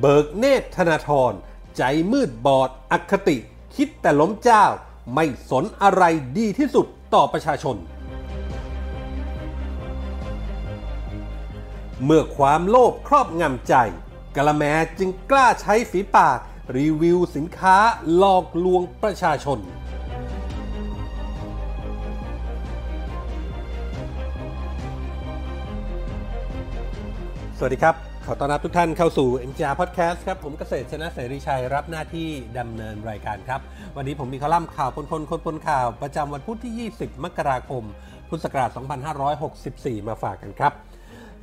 เบิกเนธธนาธรใจมืดบอดอคติ คิดแต่ล้มเจ้าไม่สนอะไรดีที่สุดต่อประชาชน เมื่อความโลภครอบงำใจ กละแมจึงกล้าใช้ฝีปาก รีวิวสินค้าหลอกลวงประชาชน สวัสดีครับขอต้อนรับทุกท่านเข้าสู่ MGR Podcast ครับ ผมเกษตรชนะเสรีชัยรับหน้าที่ดำเนินรายการครับ วันนี้ผมมีคอลัมน์ข่าวคนคนคนนข่าวประจำวันพุธที่ 20 มกราคม พุทธศักราช2564 มาฝากกันครับ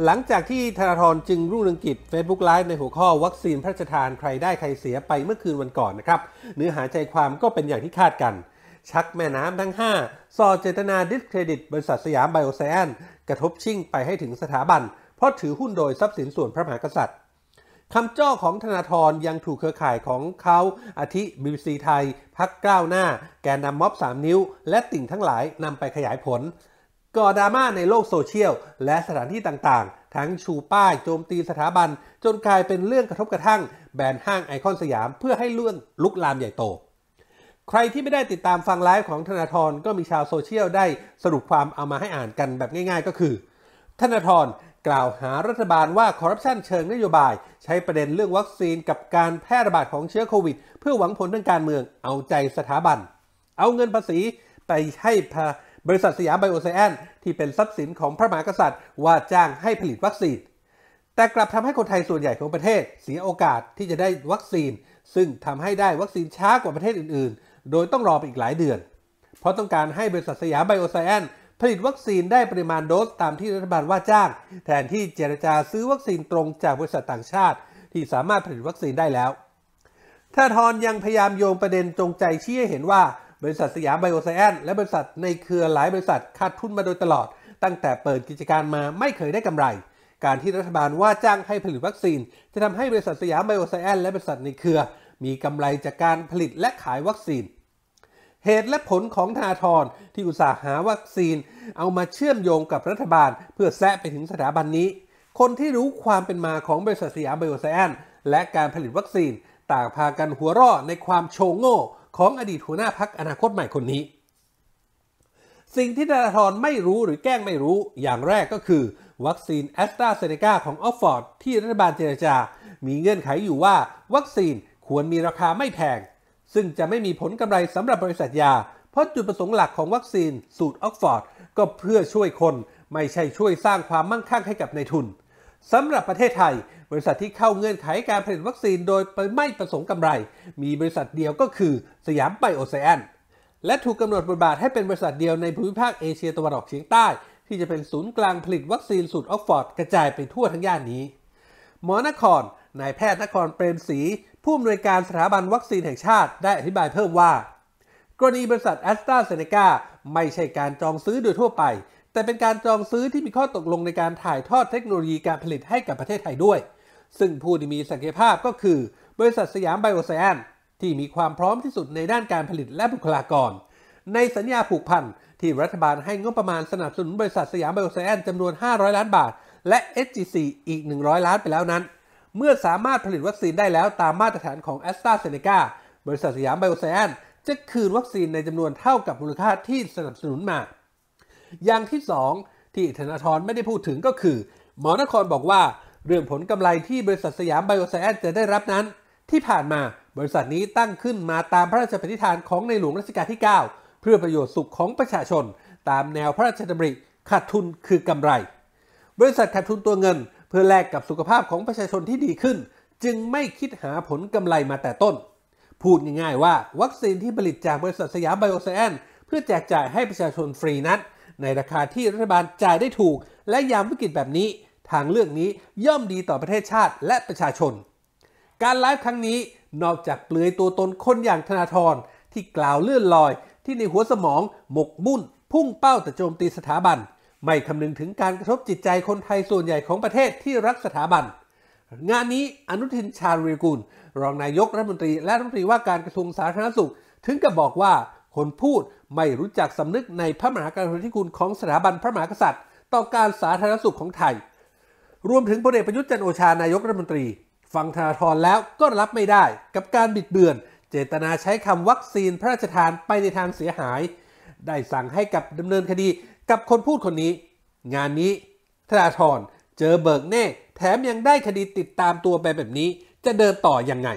หลังจากที่ธนาธรจึงรุ่งเรืองกิจ Facebook Live ในหัวข้อวัคซีนพระราชทานใครได้ใครเสียไปเมื่อคืนวันก่อนนะครับเนื้อหาใจความก็เป็นอย่างที่คาดกัน ชักแม่น้ำทั้ง5สอเจตนาดิสเครดิตบริษัทสยามไบโอแซนกระทบชิ่งไปให้ถึงสถาบันเพราะถือหุ้นโดยทรัพย์สินส่วนพระมหากษัตริย์คำจ้อของธนาธรยังถูกเครือข่ายของเขาอาทิบีบซีไทย พักก้าวหน้า แกนนำม็อบ 3 นิ้ว และติ่งทั้งหลายนำไปขยายผลก่อดราม่าในโลกโซเชียลและสถานที่ต่างๆ ทั้งชูป้าย โจมตีสถาบัน จนกลายเป็นเรื่องกระทบกระทั่ง แบรนด์ห้างไอคอนสยาม เพื่อให้เรื่องลุกลามใหญ่โต ใครที่ไม่ได้ติดตามฟังไลฟ์ของธนาธรก็มีชาวโซเชียลได้สรุปความเอามาให้อ่านกันแบบง่าย ๆ ก็คือ ธนาธรกล่าวหารัฐบาลว่าคอร์รัปชันเชิงนโยบาย ใช้ประเด็นเรื่องวัคซีนกับการแพร่ระบาดของเชื้อโควิด เพื่อหวังผลทางการเมืองเอาใจสถาบัน เอาเงินภาษีไปให้บริษัทสยามไบโอไซแอนที่เป็นทรัพย์สินของพระมหากษัตริย์ ว่าจ้างให้ผลิตวัคซีน แต่กลับทำให้คนไทยส่วนใหญ่ของประเทศ เสียโอกาสที่จะได้วัคซีน ซึ่งทำให้ได้วัคซีนช้ากว่าประเทศอื่นๆ โดยต้องรอไปอีกหลายเดือนเพราะต้องการให้บริษัทสยามไบโอไซแอนผลิตวัคซีนได้ปริมาณโดสตามที่รัฐบาลว่าจ้าง แทนที่เจรจาซื้อวัคซีนตรงจากบริษัทต่างชาติ ที่สามารถผลิตวัคซีนได้แล้วท่าอนยังพยายามโยงประเด็นจงใจชี้ให้เห็นว่า บริษัทสยามไบโอไซแอนและบริษัทในเครือหลายบริษัทขาดทุนมาโดยตลอด ตั้งแต่เปิดกิจการมาไม่เคยได้กำไร การที่รัฐบาลว่าจ้างให้ผลิตวัคซีนจะทำให้บริษัทสยามไบโอไซแอนและบริษัทในเครือมีกำไรจากการผลิตและขายวัคซีนเหตุและผลของธนาธรที่อุตสาหาวัคซีนเอามาเชื่อมโยงกับรัฐบาลเพื่อแซะไปถึงสถาบันนี้ คนที่รู้ความเป็นมาของบริษัทสยามไบโอไซแอนและการผลิตวัคซีนต่างพากันหัวรอดในความโชงโง่ ของอดีตหัวหน้าพักอนาคตใหม่คนนี้ สิ่งที่ธนาธรไม่รู้หรือแกล้งไม่รู้ อย่างแรกก็คือ วัคซีนแอสตราเซเนกาของออฟฟอร์ดที่รัฐบาลเจรจา มีเงื่อนไขอยู่ว่า วัคซีนควรมีราคาไม่แพงซึ่งจะไม่มีผลกำไรสำหรับบริษัทยา เพราะจุดประสงค์หลักของวัคซีนสูตรออกฟอร์ดก็เพื่อช่วยคนไม่ใช่ช่วยสร้างความมั่งคั่งให้กับในทุน สำหรับประเทศไทย บริษัทที่เข้าเงื่อนไขการผลิตวัคซีนโดยไม่ประสงค์กำไร มีบริษัทเดียวก็คือสยามไบโอไซแอนและถูกกำหนดบทบาทให้เป็นบริษัทเดียวในภูมิภาคเอเชียตะวันออกเฉียงใต้ที่จะเป็นศูนย์กลางผลิตวัคซีน สูตรออกฟอร์ดกระจายไปทั่วทั้งย่านนี้ หมอนครนายแพทย์นครเปรมศรีผู้อำนวยการสถาบันวัคซีนแห่งชาติ ได้อธิบายเพิ่มว่า กรณีบริษัทแอสตราเซเนกาไม่ใช่การจองซื้อโดยทั่วไป แต่เป็นการจองซื้อที่มีข้อตกลงในการถ่ายทอดเทคโนโลยีการผลิตให้กับประเทศไทยด้วย ซึ่งผู้ที่มีศักยภาพก็คือบริษัทสยามไบโอไซแอนที่มีความพร้อมที่สุดในด้านการผลิตและบุคลากรในสัญญาผูกพันที่รัฐบาลให้งบประมาณสนับสนุนบริษัทสยามไบโอไซแอนจำนวน500ล้านบาทและ SGC อีก 100 ล้านไปแล้วนั้นเมื่อสามารถผลิตวัคซีนได้แล้วตามมาตรฐานของแอสตราเซเนกาบริษัทสยามไบโอไซแอนจะคืนวัคซีนในจำนวนเท่ากับมูลค่าที่สนับสนุนมา อย่างที่ 2 ที่ธนาธรไม่ได้พูดถึงก็คือ หมอนครบอกว่าเรื่องผลกำไรที่บริษัทสยามไบโอไซแอนจะได้รับนั้น ที่ผ่านมาบริษัทนี้ตั้งขึ้นมาตามพระราชปณิธานของในหลวงรัชกาลที่ 9 เพื่อประโยชน์สุขของประชาชน ตามแนวพระราชดำริขาดทุนคือกำไรบริษัทขาดทุนตัวเงินเพื่อแลกกับสุขภาพของประชาชนที่ดีขึ้น จึงไม่คิดหาผลกำไรมาแต่ต้น พูดง่ายๆว่าวัคซีนที่ผลิตจากบริษัทสยามไบโอไซแอนเพื่อแจกจ่ายให้ประชาชนฟรีนั้นในราคาที่รัฐบาลจ่ายได้ถูก และยามวิกฤตแบบนี้ ทางเลือกนี้ย่อมดีต่อประเทศชาติและประชาชน การไลฟ์ครั้งนี้นอกจากเปลือยตัวตนคนอย่างธนาธรที่กล่าวเลื่อนลอย ที่ในหัวสมองหมกมุ่น พุ่งเป้าแต่โจมตีสถาบันไม่คำนึงถึงการกระทบจิตใจคนไทยส่วนใหญ่ของประเทศที่รักสถาบัน งานนี้อนุทินชาญวีรกูลรองนายกรัฐมนตรีและรัฐมนตรีว่าการกระทรวงสาธารณสุข ถึงกับบอกว่าคนพูดไม่รู้จักสำนึกในพระมหากรุณาธิคุณของสถาบันพระมหากษัตริย์ ต่อการสาธารณสุขของไทย รวมถึงพลเอกประยุทธ์จันโอชานายกรัฐมนตรี ฟังธนาธรแล้วก็รับไม่ได้ กับการบิดเบือนเจตนาใช้คำวัคซีนพระราชทานไปในทางเสียหายได้สั่งให้กับดำเนินคดีกับคนพูดคนนี้ งานนี้ธนาธรเจอเบิกแน่ แถมยังได้คดีติดตามตัวไปแบบนี้จะเดินต่ออยังไง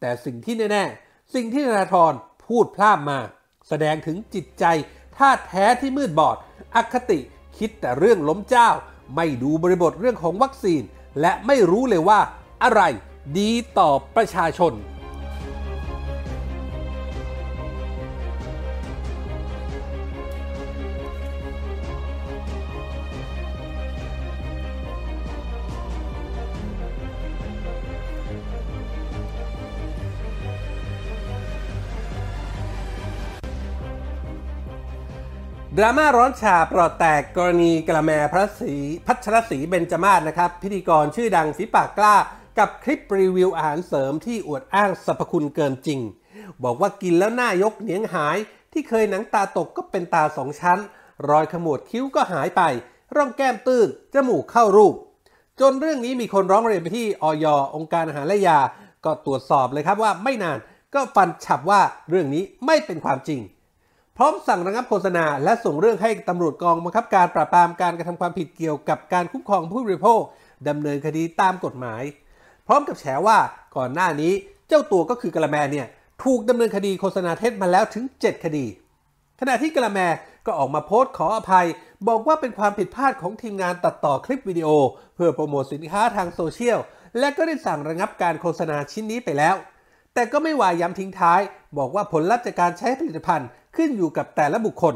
แต่สิ่งที่แน่ๆสิ่งที่ธนาธรพูดพลาดมา แสดงถึงจิตใจท่าแท้ที่มืดบอดอคติคิดแต่เรื่องล้มเจ้า ไม่ดูบริบทเรื่องของวัคซีน และไม่รู้เลยว่าอะไรดีต่อประชาชนดราม่าร้อนฉาปลอดแตกกรณีกระแมพระศรีพัชรศรีเบญจมาศนะครับ พิธีกรชื่อดังฝีปากกล้ากับคลิปรีวิวอาหารเสริมที่อวดอ้างสรรพคุณเกินจริง บอกว่ากินแล้วหน้ายกเนียงหาย ที่เคยหนังตาตกก็เป็นตาสองชั้น รอยขมวดคิ้วก็หายไป ร่องแก้มตื้นจมูกเข้ารูป จนเรื่องนี้มีคนร้องเรียนไปที่อยองค์การอาหารและยาก็ตรวจสอบเลยครับว่าไม่นานก็ฟันฉับว่าเรื่องนี้ไม่เป็นความจริงพร้อมสั่งระงับโฆษณาและส่งเรื่องให้ตำรวจกองบังคับการปราบปรามการกระทำความผิดเกี่ยวกับการคุ้มครองผู้บริโภคดำเนินคดีตามกฎหมาย พร้อมกับแฉว่าก่อนหน้านี้เจ้าตัวก็คือกระแมเนี่ยถูกดำเนินคดีโฆษณาเท็จมาแล้วถึง 7 คดี ขณะที่กระแมก็ออกมาโพสต์ขออภัย บอกว่าเป็นความผิดพลาดของทีมงานตัดต่อคลิปวิดีโอ เพื่อโปรโมทสินค้าทางโซเชียลและก็ได้สั่งระงับการโฆษณาชิ้นนี้ไปแล้ว แต่ก็ไม่วายย้ำทิ้งท้าย บอกว่าผลลัพธ์จากการใช้ผลิตภัณฑ์ขึ้นอยู่กับแต่ละบุคคล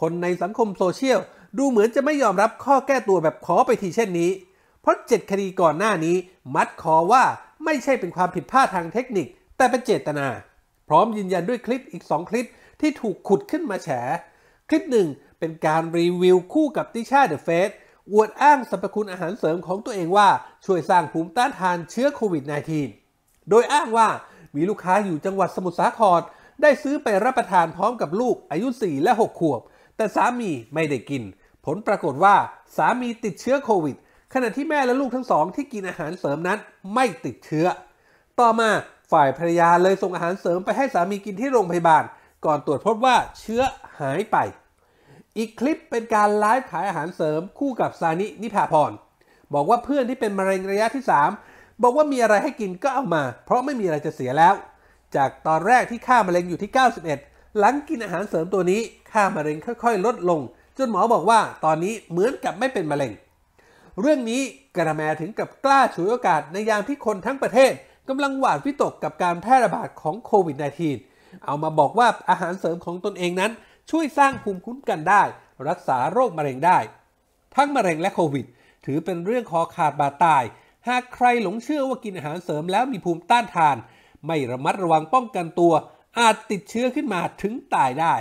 คนในสังคมโซเชียล ดูเหมือนจะไม่ยอมรับข้อแก้ตัวแบบขอไปทีเช่นนี้ เพราะเจ็ดคดีก่อนหน้านี้ มัดขอว่าไม่ใช่เป็นความผิดพลาดทางเทคนิค แต่เป็นเจตนา พร้อมยืนยันด้วยคลิปอีก 2 คลิป ที่ถูกขุดขึ้นมาแฉ คลิปหนึ่งเป็นการรีวิวคู่กับติชาเดอะเฟสอวดอ้างสรรพคุณอาหารเสริมของตัวเองว่าช่วยสร้างภูมิต้านทานเชื้อโควิด -19 โดยอ้างว่ามีลูกค้าอยู่จังหวัดสมุทรสาครได้ซื้อไปรับประทานพร้อมกับลูกอายุ 4 และ 6 ขวบ แต่สามีไม่ได้กิน ผลปรากฏว่าสามีติดเชื้อโควิดขณะที่แม่และลูกทั้งสอง ที่กินอาหารเสริมนั้นไม่ติดเชื้อ ต่อมาฝ่ายภรรยาเลยส่งอาหารเสริมไปให้สามีกินที่โรงพยาบาล ก่อนตรวจพบว่าเชื้อหายไป อีกคลิปเป็นการไลฟ์ขายอาหารเสริมคู่กับซานิ นิพาพรบอกว่าเพื่อนที่เป็นมะเร็งระยะที่ 3 บอกว่ามีอะไรให้กินก็เอามา เพราะไม่มีอะไรจะเสียแล้วจากตอนแรกที่ค่ามะเร็งอยู่ที่ 91 หลังกินอาหารเสริมตัวนี้ ค่ามะเร็งค่อย ๆ ลดลง จนหมอบอกว่า ตอนนี้เหมือนกับไม่เป็นมะเร็งเรื่องนี้กระแมถึงกับกล้าฉวยโอกาสในยามที่คนทั้งประเทศกำลังหวาดวิตกกับการแพร่ระบาดของโควิด -19 เอามาบอกว่าอาหารเสริมของตนเองนั้นช่วยสร้างภูมิคุ้มกันได้ รักษาโรคมะเร็งได้ ทั้งมะเร็งและโควิด ถือเป็นเรื่องคอขาดบาดตาย หากใครหลงเชื่อว่ากินอาหารเสริมแล้วมีภูมิต้านทานไม่ระมัดระวังป้องกันตัว อาจติดเชื้อขึ้นมาถึงตายได้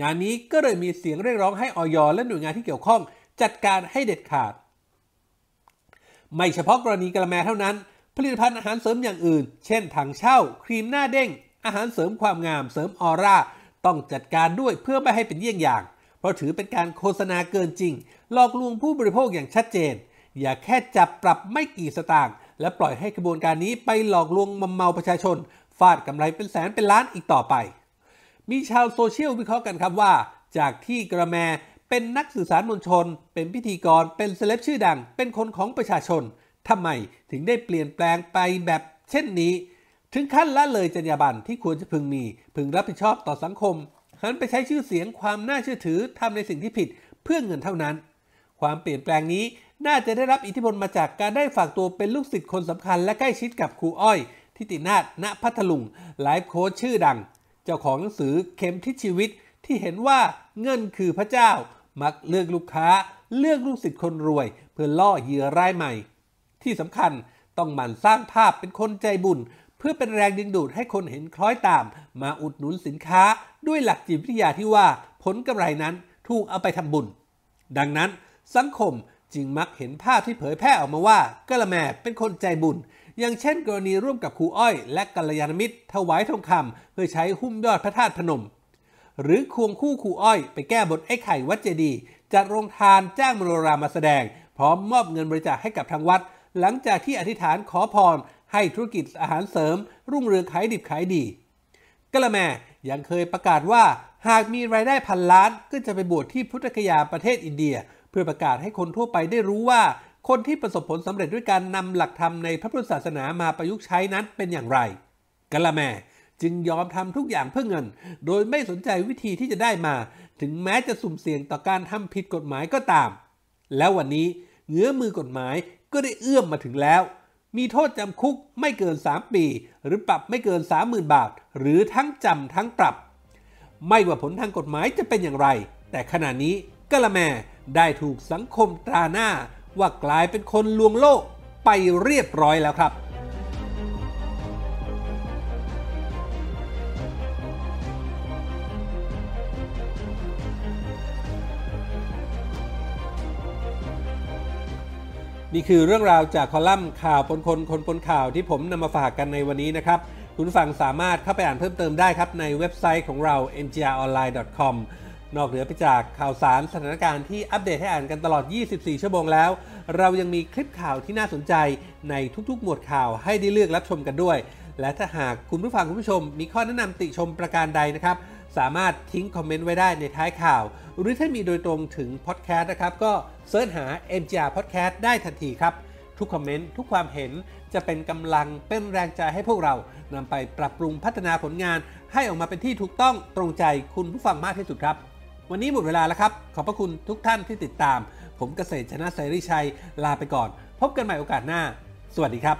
งานนี้ก็เลยมีเสียงเรียกร้องให้ออยและหน่วยงานที่เกี่ยวข้องจัดการให้เด็ดขาด ไม่เฉพาะกรณีกระแมเท่านั้น ผลิตภัณฑ์อาหารเสริมอย่างอื่น เช่นถังเช่าครีมหน้าเด้งอาหารเสริมความงามเสริมออร่า ต้องจัดการด้วยเพื่อไม่ให้เป็นเยี่ยงอย่าง เพราะถือเป็นการโฆษณาเกินจริง หลอกลวงผู้บริโภคอย่างชัดเจน อย่าแค่จับปรับไม่กี่สตางค์และปล่อยให้กระบวนการนี้ไปหลอกลวงมัมเมาประชาชนฟาดกำไรเป็นแสนเป็นล้านอีกต่อไป มีชาวโซเชียลวิเคราะห์กันครับว่า จากที่กระแมเป็นนักสื่อสารมวลชน เป็นพิธีกรเป็นเซเลบชื่อดังเป็นคนของประชาชนทำไมถึงได้เปลี่ยนแปลงไปแบบเช่นนี้ ถึงขั้นละเลยจรรยาบรรณที่ควรจะพึงมี พึงรับผิดชอบต่อสังคมหันไปใช้ชื่อเสียงความน่าเชื่อถือทำในสิ่งที่ผิดเพื่อเงินเท่านั้น ความเปลี่ยนแปลงนี้น่าจะได้รับอิทธิพลมาจากการได้ฝากตัวเป็นลูกศิษย์คนสำคัญและใกล้ชิดกับครูอ้อยทิตินาถณพัทลุงไลฟ์โค้ชชื่อดัง เจ้าของหนังสือเข็มทิศชีวิต ที่เห็นว่าเงินคือพระเจ้า มักเลือกลูกค้าเลือกลูกศิษย์คนรวย เพื่อล่อเหยื่อรายใหม่ ที่สำคัญต้องหมั่นสร้างภาพเป็นคนใจบุญ เพื่อเป็นแรงดึงดูดให้คนเห็นคล้อยตาม มาอุดหนุนสินค้าด้วยหลักจิตวิทยาที่ว่าผลกำไรนั้นถูกเอาไปทำบุญ ดังนั้นสังคมจึงมักเห็นภาพที่เผยแพร่ออกมาว่ากะละแมเป็นคนใจบุญ อย่างเช่นกรณีร่วมกับครูอ้อยและกัลยาณมิตรถวายทองคำเพื่อใช้หุ้มยอดพระธาตุพนม หรือควงคู่ครูอ้อยไปแก้บทไอ้ไข่วัดเจดี จัดโรงทานจ้างมโนรามาแสดง พร้อมมอบเงินบริจาคให้กับทางวัด หลังจากที่อธิษฐานขอพร ให้ธุรกิจอาหารเสริม รุ่งเรืองขายดิบขายดีกละแมยังเคยประกาศว่า หากมีรายได้พันล้านก็จะไปบวชที่พุทธคยาประเทศอินเดียเพื่อประกาศให้คนทั่วไปได้รู้ว่า คนที่ประสบผลสำเร็จด้วยการนำหลักธรรมในพระพุทธศาสนามาประยุกต์ใช้นั้นเป็นอย่างไร กะละแมจึงยอมทำทุกอย่างเพื่อเงิน โดยไม่สนใจวิธีที่จะได้มา ถึงแม้จะสุ่มเสี่ยงต่อการทำผิดกฎหมายก็ตาม แล้ววันนี้เงื้อมือกฎหมายก็ได้เอื้อมมาถึงแล้ว มีโทษจำคุกไม่เกิน3ปี หรือปรับไม่เกิน30,000บาทหรือทั้งจำทั้งปรับ ไม่ว่าผลทางกฎหมายจะเป็นอย่างไร แต่ขณะนี้กะละแมได้ถูกสังคมตราหน้า ว่ากลายเป็นคนลวงโลกไปเรียบร้อยแล้วครับ นี่คือเรื่องราวจากคอลัมน์ข่าวปนคน คนปนข่าวที่ผมนำมาฝากกันในวันนี้นะครับ คุณฟังสามารถเข้าไปอ่านเพิ่มเติมได้ครับ ในเว็บไซต์ของเรา n g r o n l i n e c o m นอกเหนือไปจากข่าวสารสถานการณ์ที่อัปเดตให้อ่านกันตลอด 24 ชั่วโมงแล้ว เรายังมีคลิปข่าวที่น่าสนใจในทุก ๆ หมวดข่าวให้ได้เลือกรับชมกันด้วย และถ้าหากคุณผู้ฟังคุณผู้ชมมีข้อแนะนำติชมประการใดนะครับ สามารถทิ้งคอมเมนต์ไว้ได้ในท้ายข่าว หรือถ้ามีโดยตรงถึงพอดแคสต์นะครับ ก็เสิร์ชหา MGR Podcast ได้ทันทีครับ ทุกคอมเมนต์ทุกความเห็นจะเป็นกำลังเป็นแรงใจให้พวกเรานำไปปรับปรุงพัฒนาผลงาน ให้ออกมาเป็นที่ถูกต้องตรงใจคุณผู้ฟังมากที่สุดครับวันนี้หมดเวลาแล้วครับ ขอบพระคุณทุกท่านที่ติดตาม ผมเกษตรชนะไซริชัยลาไปก่อน พบกันใหม่โอกาสหน้า สวัสดีครับ